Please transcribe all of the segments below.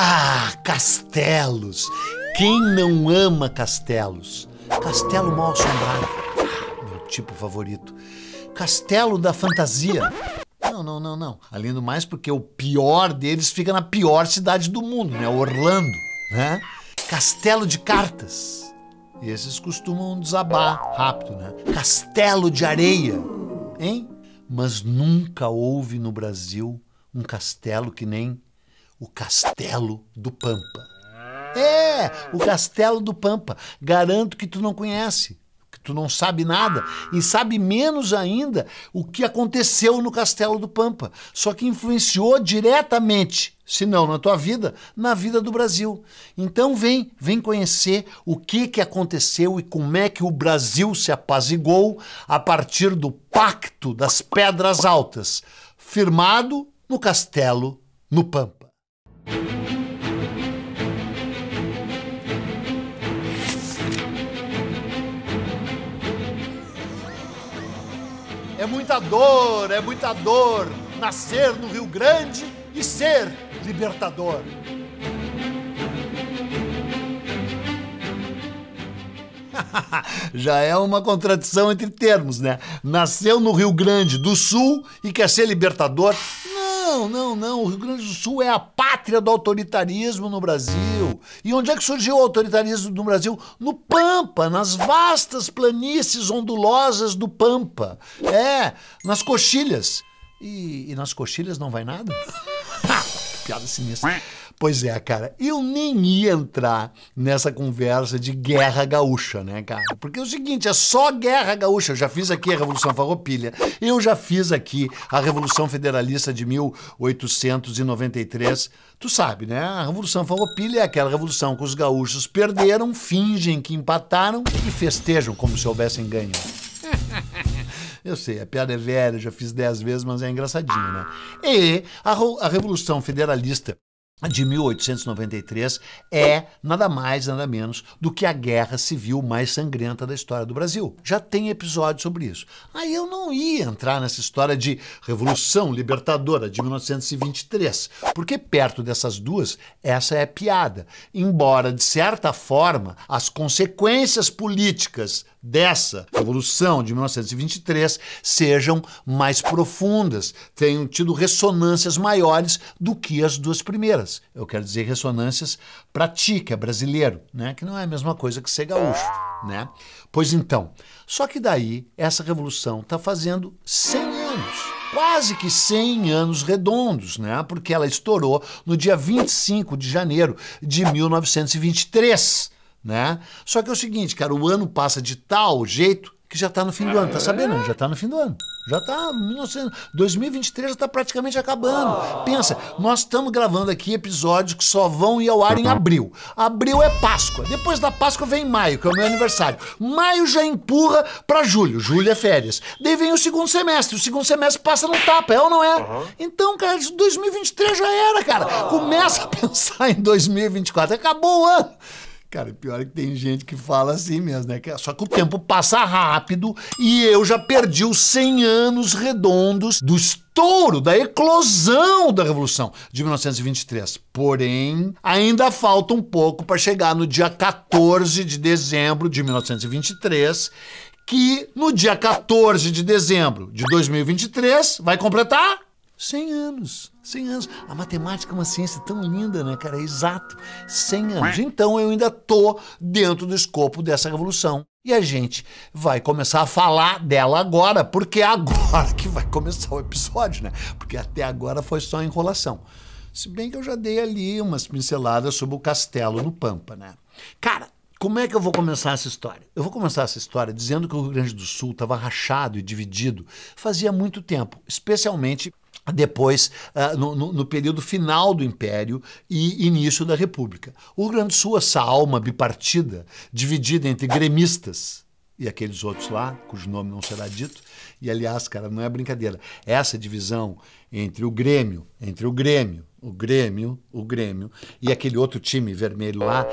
Ah, castelos! Quem não ama castelos? Castelo mal assombrado, ah, meu tipo favorito. Castelo da fantasia. Não, não, não, não. Além do mais, porque o pior deles fica na pior cidade do mundo, né? Orlando, né? Castelo de cartas. Esses costumam desabar rápido, né? Castelo de areia, hein? Mas nunca houve no Brasil um castelo que nem o Castelo do Pampa. É, o Castelo do Pampa. Garanto que tu não conhece, que tu não sabe nada e sabe menos ainda o que aconteceu no Castelo do Pampa, só que influenciou diretamente, se não na tua vida, na vida do Brasil. Então vem, vem conhecer o que que aconteceu e como é que o Brasil se apazigou a partir do Pacto das Pedras Altas, firmado no Castelo no Pampa. É muita dor, é muita dor nascer no Rio Grande e ser libertador. Já é uma contradição entre termos, né? Nasceu no Rio Grande do Sul e quer ser libertador não, não, não. O Rio Grande do Sul é a pátria do autoritarismo no Brasil. E onde é que surgiu o autoritarismo no Brasil? No Pampa, nas vastas planícies ondulosas do Pampa. É, nas coxilhas. E, e nas coxilhas não vai nada? Piada sinistra. Pois é, cara, eu nem ia entrar nessa conversa de guerra gaúcha, né, cara? Porque é o seguinte, é só guerra gaúcha. Eu já fiz aqui a Revolução Farroupilha, eu já fiz aqui a Revolução Federalista de 1893. Tu sabe, né? A Revolução Farroupilha é aquela revolução que os gaúchos perderam, fingem que empataram e festejam como se houvessem ganho. Eu sei, a piada é velha, já fiz dez vezes, mas é engraçadinho né? E a, a Revolução Federalista de 1893 é nada mais, nada menos do que a guerra civil mais sangrenta da história do Brasil. Já tem episódio sobre isso. Aí eu não ia entrar nessa história de Revolução Libertadora de 1923, porque perto dessas duas, essa é piada. Embora, de certa forma, as consequências políticas dessa Revolução de 1923 sejam mais profundas, tenham tido ressonâncias maiores do que as duas primeiras. Eu quero dizer ressonâncias para ti, que é brasileiro, né? que não é a mesma coisa que ser gaúcho. Né? Pois então, só que daí essa Revolução está fazendo 100 anos quase que 100 anos redondos, né? Porque ela estourou no dia 25 de janeiro de 1923 né? Só que é o seguinte, cara, o ano passa de tal jeito que já está no fim do ano. Tá sabendo? já está no fim do ano. Já está 2023 já está praticamente acabando. Pensa, nós estamos gravando aqui episódios que só vão ir ao ar em abril. Abril é Páscoa. Depois da Páscoa vem maio, que é o meu aniversário. Maio já empurra para julho. Julho é férias. Daí vem o segundo semestre. O segundo semestre passa no tapa, é ou não é? Então, cara, 2023 já era, cara. Começa a pensar em 2024. Acabou o ano. Cara, pior é que tem gente que fala assim mesmo, né? É só que o tempo passa rápido e eu já perdi os 100 anos redondos do estouro, da eclosão da Revolução de 1923. Porém, ainda falta um pouco para chegar no dia 14 de dezembro de 1923, que no dia 14 de dezembro de 2023 vai completar 100 anos. 100 anos. A matemática é uma ciência tão linda, né, cara? É exato. 100 anos. Então eu ainda tô dentro do escopo dessa revolução. E a gente vai começar a falar dela agora, porque é agora que vai começar o episódio, né? Porque até agora foi só enrolação. Se bem que eu já dei ali umas pinceladas sobre o castelo no Pampa, né? Cara, como é que eu vou começar essa história? Eu vou começar essa história dizendo que o Rio Grande do Sul estava rachado e dividido fazia muito tempo, especialmente depois uh, no, no, no, período final do Império e início da República. O Rio Grande do Sul, essa alma bipartida, dividida entre gremistas e aqueles outros lá, cujo nome não será dito. E aliás, cara, não é brincadeira. Essa divisão entre o Grêmio, entre o Grêmio, o Grêmio, o Grêmio e aquele outro time vermelho lá,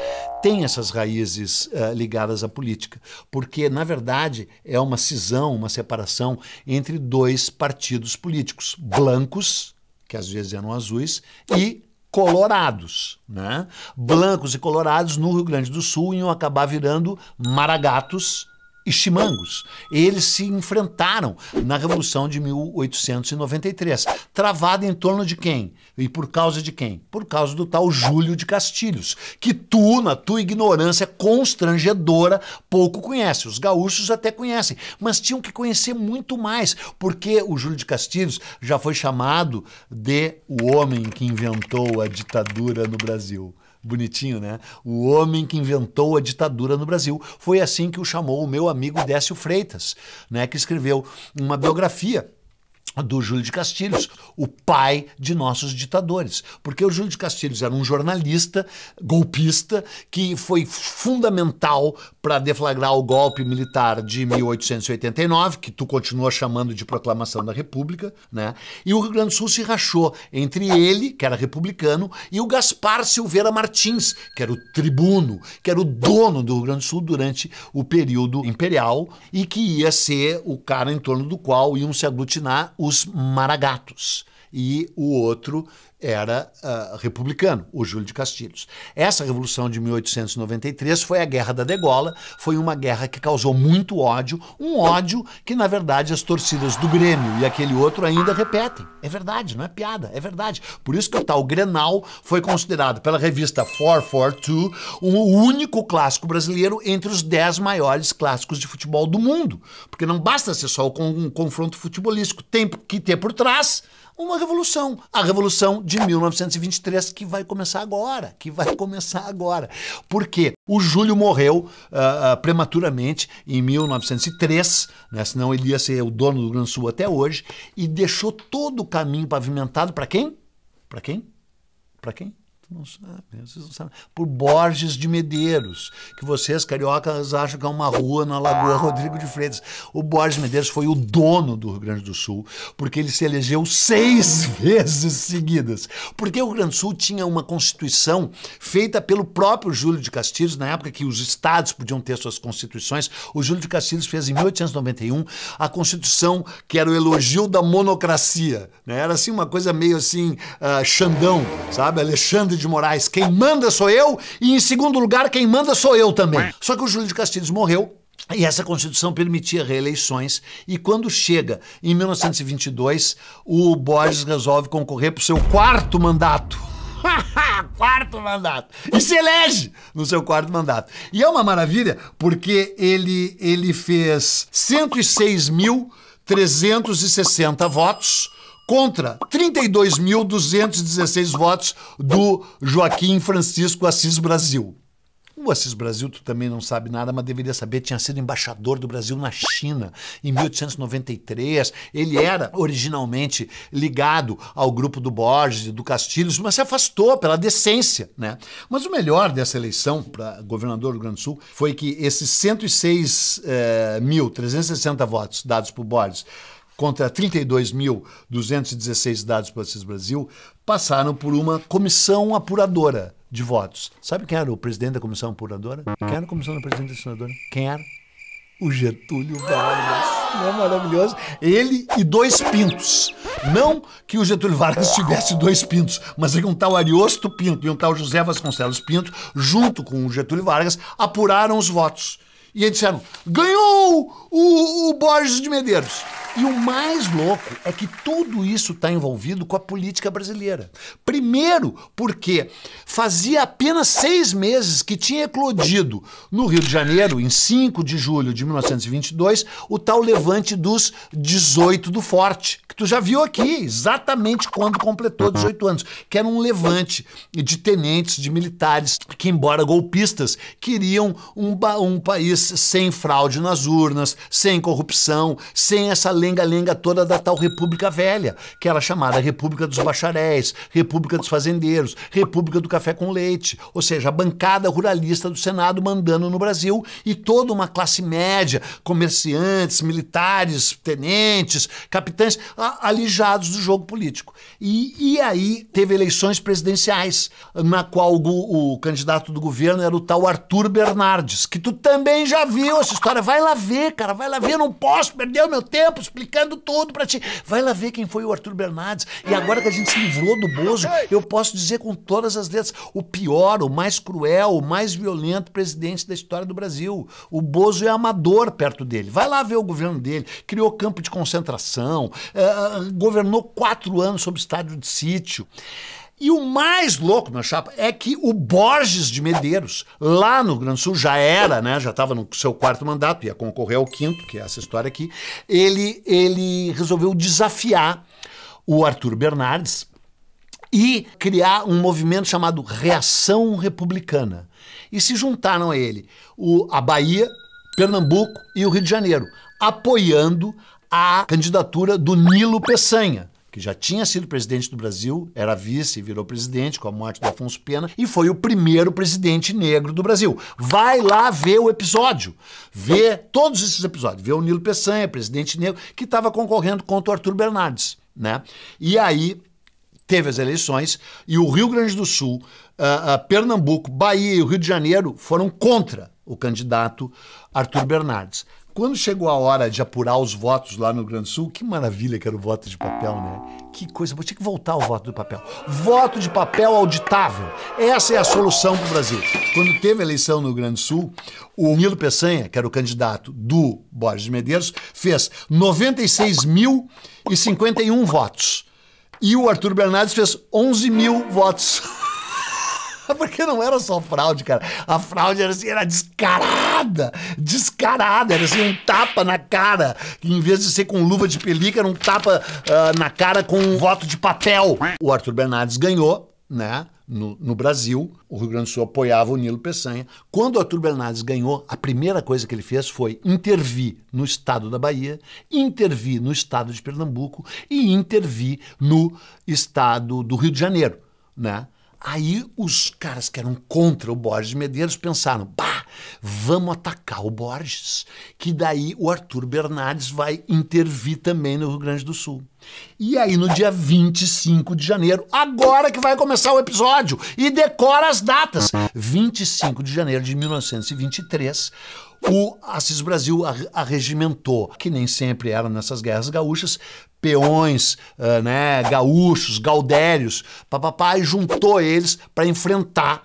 tem essas raízes uh, ligadas à política, porque na verdade é uma cisão, uma separação entre dois partidos políticos, blancos, que às vezes eram azuis, e colorados, né? Blancos e colorados no Rio Grande do Sul iam acabar virando maragatos e chimangos. Eles se enfrentaram na Revolução de 1893, travada em torno de quem? E por causa de quem? Por causa do tal Júlio de Castilhos, que tu, na tua ignorância constrangedora, pouco conhece. Os gaúchos até conhecem, mas tinham que conhecer muito mais, porque o Júlio de Castilhos já foi chamado de o homem que inventou a ditadura no Brasil. Bonitinho, né? O homem que inventou a ditadura no Brasil. Foi assim que o chamou o meu amigo Décio Freitas, né? Que escreveu uma biografia do Júlio de Castilhos, o pai de nossos ditadores. Porque o Júlio de Castilhos era um jornalista golpista que foi fundamental para deflagrar o golpe militar de 1889, que tu continua chamando de proclamação da República, né? E o Rio Grande do Sul se rachou entre ele, que era republicano, e o Gaspar Silveira Martins, que era o tribuno, que era o dono do Rio Grande do Sul durante o período imperial e que ia ser o cara em torno do qual iam se aglutinar os maragatos e o outro era uh, republicano, o Júlio de Castilhos. Essa Revolução de 1893 foi a Guerra da Degola, foi uma guerra que causou muito ódio, um ódio que, na verdade, as torcidas do Grêmio e aquele outro ainda repetem. É verdade, não é piada, é verdade. Por isso que o tal Grenal foi considerado pela revista 442 o um único clássico brasileiro entre os dez maiores clássicos de futebol do mundo. Porque não basta ser só um confronto futebolístico, tem que ter por trás uma revolução, a revolução de 1923 que vai começar agora, que vai começar agora. Porque o Júlio morreu uh, prematuramente em 1903, né? senão ele ia ser o dono do Rio Grande Sul até hoje, e deixou todo o caminho pavimentado para quem? Para quem? Para quem? Não sabe, né? vocês não sabem. Por Borges de Medeiros, que vocês, cariocas, acham que é uma rua na Lagoa Rodrigo de Freitas. O Borges de Medeiros foi o dono do Rio Grande do Sul, porque ele se elegeu seis vezes seguidas. Porque o Rio Grande do Sul tinha uma constituição feita pelo próprio Júlio de Castilhos, na época que os estados podiam ter suas constituições. O Júlio de Castilhos fez em 1891 a constituição que era o elogio da monocracia. Né? Era assim uma coisa meio assim, uh, Xandão, sabe? Alexandre de de Moraes, quem manda sou eu, e em segundo lugar, quem manda sou eu também. Só que o Júlio de Castilhos morreu e essa Constituição permitia reeleições, e quando chega em 1922, o Borges resolve concorrer para o seu quarto mandato. quarto mandato. E se elege no seu quarto mandato. E é uma maravilha, porque ele, ele fez 106.360 votos contra 32.216 votos do Joaquim Francisco Assis Brasil. O Assis Brasil, tu também não sabe nada, mas deveria saber, tinha sido embaixador do Brasil na China em 1893. Ele era originalmente ligado ao grupo do Borges e do Castilhos, mas se afastou pela decência, né? Mas o melhor dessa eleição para governador do Rio Grande do Sul foi que esses 106.360 eh, votos dados por Borges contra 32.216 dados pela Assis Brasil, passaram por uma comissão apuradora de votos. Sabe quem era o presidente da comissão apuradora? Quem era a comissão da presidente da senadora? Quem era? O Getúlio Vargas. Não é maravilhoso? Ele e dois pintos. Não que o Getúlio Vargas tivesse dois pintos, mas é que um tal Ariosto Pinto e um tal José Vasconcelos Pinto, junto com o Getúlio Vargas, apuraram os votos. E eles disseram: ganhou o, o Borges de Medeiros. E o mais louco é que tudo isso está envolvido com a política brasileira. Primeiro, porque fazia apenas seis meses que tinha eclodido no Rio de Janeiro, em 5 de julho de 1922, o tal levante dos 18 do Forte, que tu já viu aqui, exatamente quando completou 18 anos, que era um levante de tenentes, de militares, que, embora golpistas, queriam um, um país sem fraude nas urnas, sem corrupção, sem essa lei lenga-lenga toda da tal República Velha, que era chamada República dos Bacharéis, República dos Fazendeiros, República do Café com Leite, ou seja, a bancada ruralista do Senado mandando no Brasil e toda uma classe média, comerciantes, militares, tenentes, capitães, alijados do jogo político. E, e aí teve eleições presidenciais, na qual o, o candidato do governo era o tal Arthur Bernardes, que tu também já viu essa história. Vai lá ver, cara, vai lá ver, não posso perder o meu tempo, explicando tudo para ti. Vai lá ver quem foi o Arthur Bernardes. E agora que a gente se livrou do Bozo, eu posso dizer com todas as letras: o pior, o mais cruel, o mais violento presidente da história do Brasil. O Bozo é amador perto dele. Vai lá ver o governo dele. Criou campo de concentração, uh, governou quatro anos sob estádio de sítio. E o mais louco, meu chapa, é que o Borges de Medeiros, lá no Grande Sul, já era, né? Já estava no seu quarto mandato, ia concorrer ao quinto, que é essa história aqui. Ele, ele resolveu desafiar o Arthur Bernardes e criar um movimento chamado Reação Republicana. E se juntaram a ele o, a Bahia, Pernambuco e o Rio de Janeiro, apoiando a candidatura do Nilo Peçanha que já tinha sido presidente do Brasil, era vice e virou presidente com a morte do Afonso Pena, e foi o primeiro presidente negro do Brasil. Vai lá ver o episódio, vê todos esses episódios, vê o Nilo Peçanha, presidente negro, que estava concorrendo contra o Arthur Bernardes. Né? E aí teve as eleições e o Rio Grande do Sul, uh, uh, Pernambuco, Bahia e o Rio de Janeiro foram contra o candidato Arthur Bernardes. Quando chegou a hora de apurar os votos lá no Rio Grande do Sul, que maravilha que era o voto de papel, né? Que coisa, vou ter que voltar ao voto do papel. Voto de papel auditável. Essa é a solução para o Brasil. Quando teve a eleição no Rio Grande do Sul, o Nilo Peçanha, que era o candidato do Borges Medeiros, fez 96.051 votos. E o Arthur Bernardes fez 11 mil votos. Porque não era só fraude, cara. A fraude era assim, era descarada. Descarada. Era assim, um tapa na cara. Que em vez de ser com luva de pelica, era um tapa uh, na cara com um voto de papel. O Arthur Bernardes ganhou, né? No, no, Brasil, o Rio Grande do Sul apoiava o Nilo Peçanha. Quando o Arthur Bernardes ganhou, a primeira coisa que ele fez foi intervir no estado da Bahia, intervir no estado de Pernambuco e intervir no estado do Rio de Janeiro, né? Aí os caras que eram contra o Borges Medeiros pensaram: bah, vamos atacar o Borges, que daí o Arthur Bernardes vai intervir também no Rio Grande do Sul. E aí no dia 25 de janeiro, agora que vai começar o episódio, e decora as datas: 25 de janeiro de 1923 o Assis Brasil arregimentou, que nem sempre era nessas guerras gaúchas, peões, uh, né, gaúchos, gaudérios, papapá, e juntou eles para enfrentar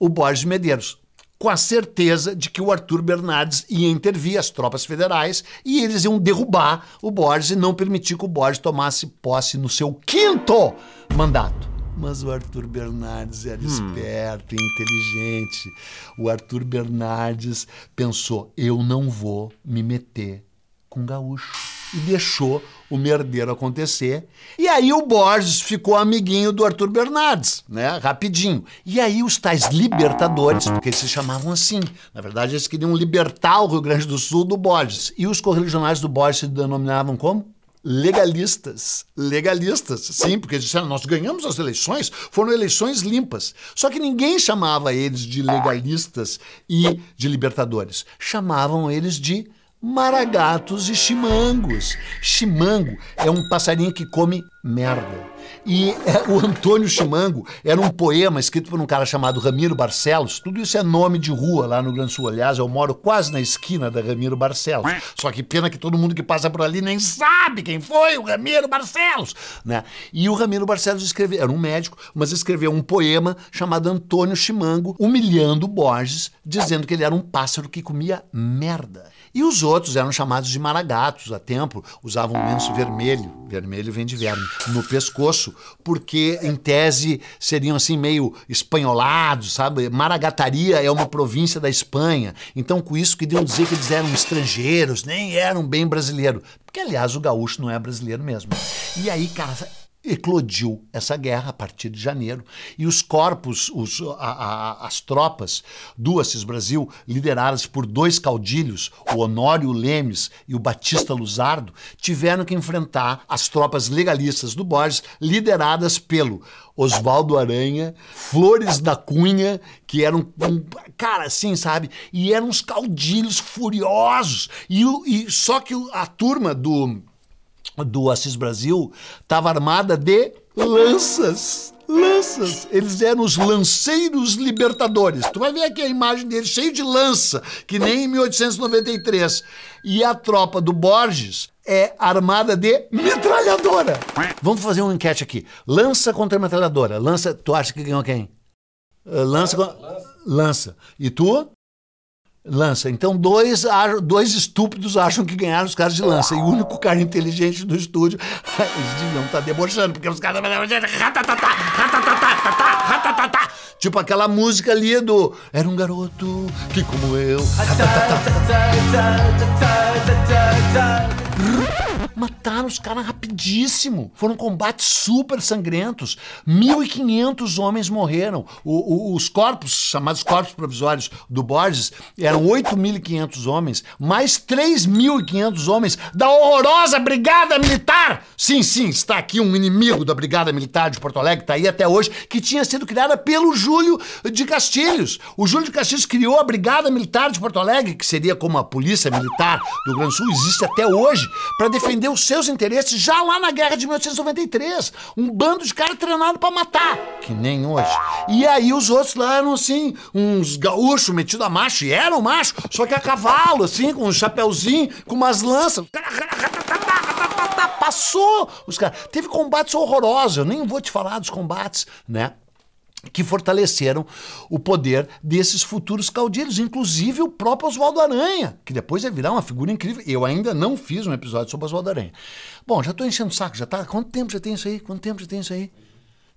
o Borges Medeiros. Com a certeza de que o Arthur Bernardes ia intervir as tropas federais e eles iam derrubar o Borges e não permitir que o Borges tomasse posse no seu quinto mandato. Mas o Arthur Bernardes era hum. esperto, inteligente. O Arthur Bernardes pensou: eu não vou me meter com gaúcho. E deixou o merdeiro acontecer. E aí o Borges ficou amiguinho do Arthur Bernardes, né? Rapidinho. E aí os tais libertadores, porque eles se chamavam assim. Na verdade, eles queriam libertar o Rio Grande do Sul do Borges. E os correligionários do Borges se denominavam como? legalistas. Legalistas, sim, porque eles disseram, nós ganhamos as eleições, foram eleições limpas. Só que ninguém chamava eles de legalistas e de libertadores. Chamavam eles de maragatos e chimangos. Chimango é um passarinho que come merda. E é, o Antônio Chimango era um poema escrito por um cara chamado Ramiro Barcelos. Tudo isso é nome de rua lá no Grande Sul. Aliás, eu moro quase na esquina da Ramiro Barcelos. Só que pena que todo mundo que passa por ali nem sabe quem foi o Ramiro Barcelos. Né? E o Ramiro Barcelos escreveu, era um médico, mas escreveu um poema chamado Antônio Chimango, humilhando Borges, dizendo que ele era um pássaro que comia merda. E os outros eram chamados de maragatos a tempo, usavam menos vermelho, vermelho vem de verme, no pescoço, porque em tese seriam assim meio espanholados, sabe? Maragataria é uma província da Espanha, então com isso queriam dizer que eles eram estrangeiros, nem eram bem brasileiros. Porque, aliás, o gaúcho não é brasileiro mesmo. E aí, cara, eclodiu essa guerra a partir de janeiro. E os corpos, os, a, a, as tropas do Assis Brasil, lideradas por dois caudilhos, o Honório Lemes e o Batista Luzardo, tiveram que enfrentar as tropas legalistas do Borges, lideradas pelo Oswaldo Aranha, Flores da Cunha, que eram, um, cara, assim, sabe? E eram os caudilhos furiosos. E, e só que a turma do do Assis Brasil estava armada de lanças. Lanças, eles eram os lanceiros libertadores. Tu vai ver aqui a imagem deles cheio de lança, que nem em 1893. E a tropa do Borges é armada de metralhadora. Vamos fazer uma enquete aqui. Lança contra metralhadora. Lança, tu acha que ganhou quem? Eh, lança, lança. lança. E tu? lança. Então, dois, dois estúpidos acham que ganharam os caras de lança. E o único cara inteligente do estúdio. eles deviam estar tá debochando, porque os caras. Tipo aquela música ali do. Era um garoto que, como eu. Mataram os caras rapidíssimo. Foram combates super sangrentos. 1.500 homens morreram. O, o, os corpos, chamados corpos provisórios do Borges, eram 8.500 homens, mais 3.500 homens da horrorosa Brigada Militar. Sim, sim, está aqui um inimigo da Brigada Militar de Porto Alegre, está aí até hoje, que tinha sido criada pelo Júlio de Castilhos. O Júlio de Castilhos criou a Brigada Militar de Porto Alegre, que seria como a Polícia Militar do Grande Sul, existe até hoje, para defender defender os seus interesses já lá na guerra de 1893. Um bando de cara treinado para matar, que nem hoje. E aí os outros lá eram assim, uns gaúchos metidos a macho, e eram macho, só que a cavalo, assim, com um chapéuzinho, com umas lanças. Passou os caras. Teve combates horrorosos, eu nem vou te falar dos combates, né? que fortaleceram o poder desses futuros caudilhos, inclusive o próprio Oswaldo Aranha, que depois ia virar uma figura incrível. Eu ainda não fiz um episódio sobre Oswaldo Aranha. Bom, já estou enchendo o saco, já tá. Quanto tempo já tem isso aí? Quanto tempo já tem isso aí?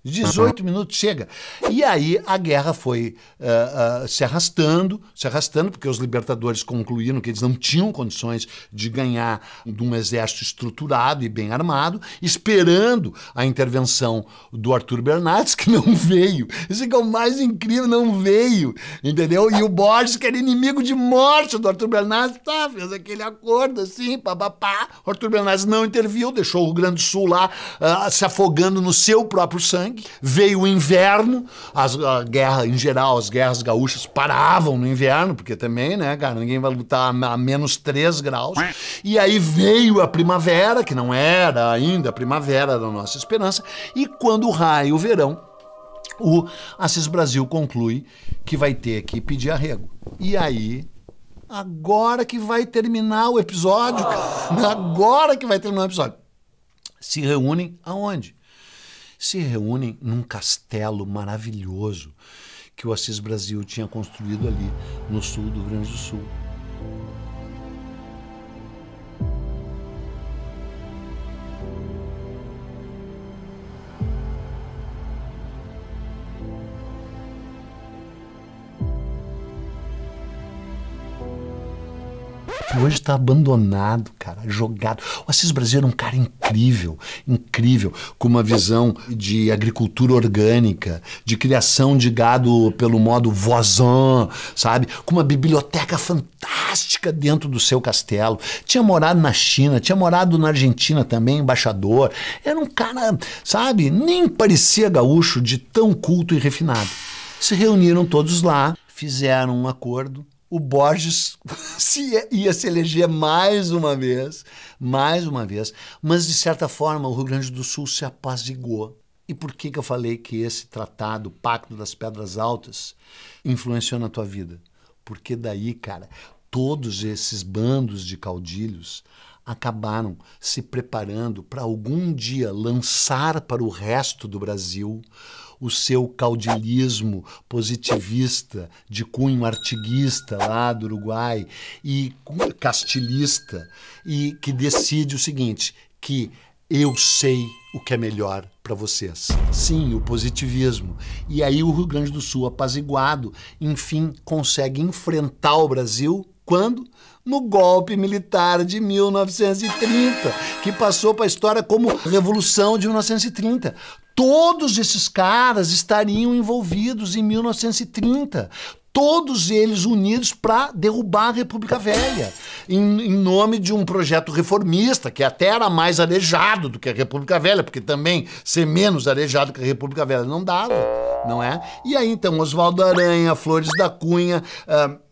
18 minutos chega. E aí a guerra foi uh, uh, se arrastando, se arrastando, porque os libertadores concluíram que eles não tinham condições de ganhar de um exército estruturado e bem armado, esperando a intervenção do Arthur Bernardes, que não veio. Isso que é o mais incrível, não veio, entendeu? E o Borges, que era inimigo de morte do Arthur Bernardes, tá, fez aquele acordo assim, papapá. O Arthur Bernardes não interviu, deixou o Rio Grande do Sul lá uh, se afogando no seu próprio sangue sangue. Veio o inverno, as, a guerra em geral, as guerras gaúchas paravam no inverno, porque também, né, cara, ninguém vai lutar a, a menos 3 graus. E aí veio a primavera, que não era ainda a primavera da nossa esperança, e quando raio o verão, o Assis Brasil conclui que vai ter que pedir arrego. E aí agora que vai terminar o episódio, agora que vai terminar o episódio. Se reúnem aonde? se reúnem num castelo maravilhoso que o Assis Brasil tinha construído ali no sul do Rio Grande do Sul. que hoje está abandonado, cara, jogado. O Assis Brasileiro é um cara incrível, incrível, com uma visão de agricultura orgânica, de criação de gado pelo modo voisin, sabe? Com uma biblioteca fantástica dentro do seu castelo. Tinha morado na China, tinha morado na Argentina também, embaixador. Era um cara, sabe? Nem parecia gaúcho de tão culto e refinado. Se reuniram todos lá, fizeram um acordo o Borges se é, ia se eleger mais uma vez, mais uma vez. Mas, de certa forma, o Rio Grande do Sul se apazigou. E por que, que eu falei que esse tratado, o Pacto das Pedras Altas, influenciou na tua vida? Porque daí, cara, todos esses bandos de caudilhos acabaram se preparando para algum dia lançar para o resto do Brasil o seu caudilismo positivista, de cunho artiguista lá do Uruguai e castilista e que decide o seguinte: que eu sei o que é melhor para vocês. Sim, o positivismo. E aí o Rio Grande do Sul, apaziguado, enfim, consegue enfrentar o Brasil quando? No golpe militar de 1930, que passou para a história como Revolução de 1930. Todos esses caras estariam envolvidos em 1930 todos eles unidos para derrubar a República Velha, em, em, nome de um projeto reformista, que até era mais arejado do que a República Velha, porque também ser menos arejado que a República Velha não dava, não é? E aí então, Oswaldo Aranha, Flores da Cunha,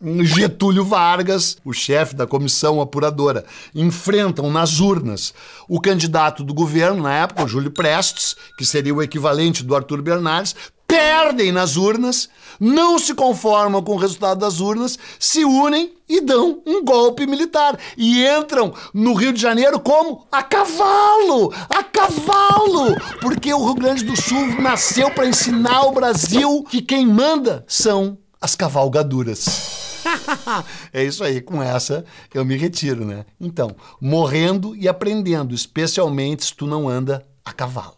uh, Getúlio Vargas, o chefe da comissão apuradora, enfrentam nas urnas o candidato do governo na época, o Júlio Prestes, que seria o equivalente do Arthur Bernardes, perdem nas urnas, não se conformam com o resultado das urnas, se unem e dão um golpe militar. E entram no Rio de Janeiro como? A cavalo! A cavalo! Porque o Rio Grande do Sul nasceu para ensinar o Brasil que quem manda são as cavalgaduras. é isso aí, com essa eu me retiro, né? Então, morrendo e aprendendo, especialmente se tu não anda a cavalo.